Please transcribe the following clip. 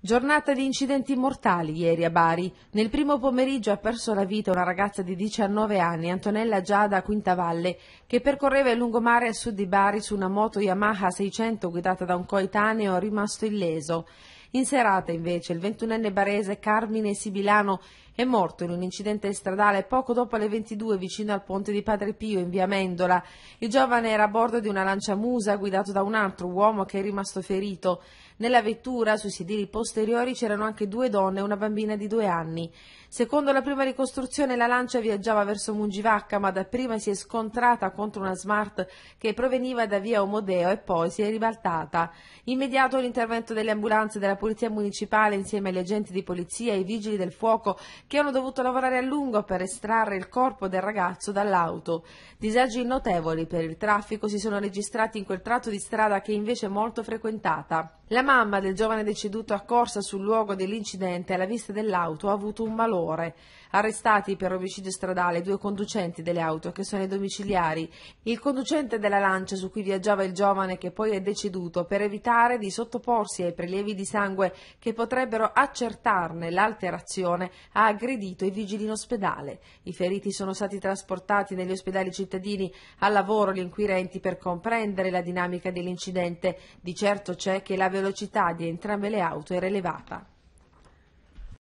Giornata di incidenti mortali ieri a Bari. Nel primo pomeriggio ha perso la vita una ragazza di 19 anni, Antonella Giada Quintavalle, che percorreva il lungomare a sud di Bari su una moto Yamaha 600 guidata da un coetaneo rimasto illeso. In serata invece il 21enne barese Carmine Sibilano è morto in un incidente stradale poco dopo le 22 vicino al ponte di Padre Pio in via Mendola. Il giovane era a bordo di una lancia musa guidato da un altro uomo che è rimasto ferito. Nella vettura, sui sedili posteriori, c'erano anche due donne e una bambina di due anni. Secondo la prima ricostruzione la lancia viaggiava verso Mungivacca ma dapprima si è scontrata contro una smart che proveniva da via Omodeo e poi si è ribaltata. Immediato l'intervento delle ambulanze della Polizia Municipale insieme agli agenti di polizia e i vigili del fuoco che hanno dovuto lavorare a lungo per estrarre il corpo del ragazzo dall'auto. Disagi notevoli per il traffico si sono registrati in quel tratto di strada che è invece è molto frequentata. La mamma del giovane deceduto accorsa sul luogo dell'incidente alla vista dell'auto ha avuto un malore. Arrestati per omicidio stradale due conducenti delle auto che sono i domiciliari. Il conducente della lancia su cui viaggiava il giovane che poi è deceduto per evitare di sottoporsi ai prelievi di sangue sangue che potrebbero accertarne l'alterazione, ha aggredito i vigili in ospedale. I feriti sono stati trasportati negli ospedali cittadini al lavoro gli inquirenti per comprendere la dinamica dell'incidente. Di certo c'è che la velocità di entrambe le auto era elevata.